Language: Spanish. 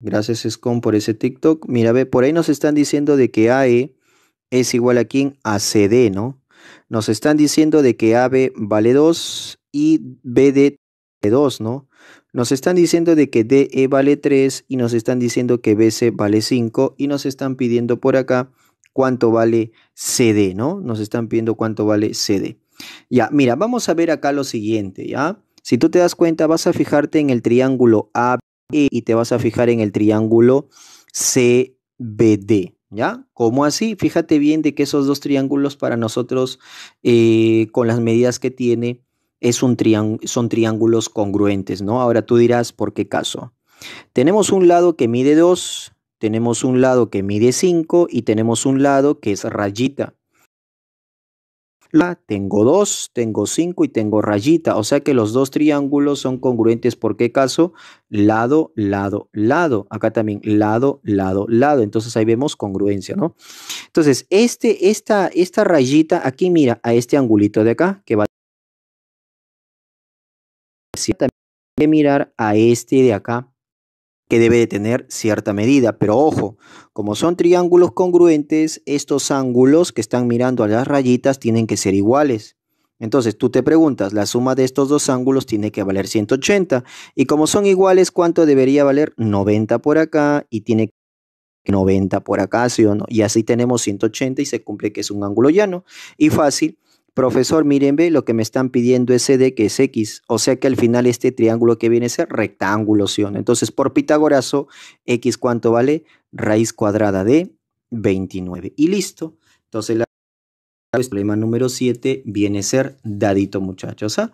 Gracias, Scon, por ese TikTok. Mira, ve, por ahí nos están diciendo de que AE es igual a quién? A CD, ¿no? Nos están diciendo de que AB vale 2 y BD 2, ¿no? Nos están diciendo de que DE vale 3 y nos están diciendo que BC vale 5 y nos están pidiendo por acá cuánto vale CD, ¿no? Nos están pidiendo cuánto vale CD. Ya, mira, vamos a ver acá lo siguiente, ¿ya? Si tú te das cuenta, vas a fijarte en el triángulo AB y te vas a fijar en el triángulo CBD. ¿Ya? ¿Cómo así? Fíjate bien de que esos dos triángulos para nosotros, eh, con las medidas que tiene, es un son triángulos congruentes, ¿no? Ahora tú dirás, ¿por qué caso? Tenemos un lado que mide 2, tenemos un lado que mide 5 y tenemos un lado que es rayita tengo 2, tengo 5 y tengo rayita. O sea que los dos triángulos son congruentes. ¿Por qué caso? Lado, lado, lado. Acá también lado, lado, lado. Entonces ahí vemos congruencia, ¿no? Entonces, este, esta, rayita aquí, mira, a este angulito de acá que va a mirar a este de acá que debe de tener cierta medida. Pero ojo, como son triángulos congruentes, estos ángulos que están mirando a las rayitas tienen que ser iguales. Entonces tú te preguntas, la suma de estos dos ángulos tiene que valer 180. Y como son iguales, ¿cuánto debería valer? 90 por acá y tiene que 90 por acá, ¿sí o no? Y así tenemos 180 y se cumple que es un ángulo llano y fácil profesor, miren, ve, lo que me están pidiendo es de que es X, o sea que al final este triángulo que viene ser rectángulo, ¿sí Entonces, por Pitagorazo, X cuánto vale? Raíz cuadrada de 29. Y listo. Entonces, el problema número 7 viene a ser dadito, muchachos. ¿ah?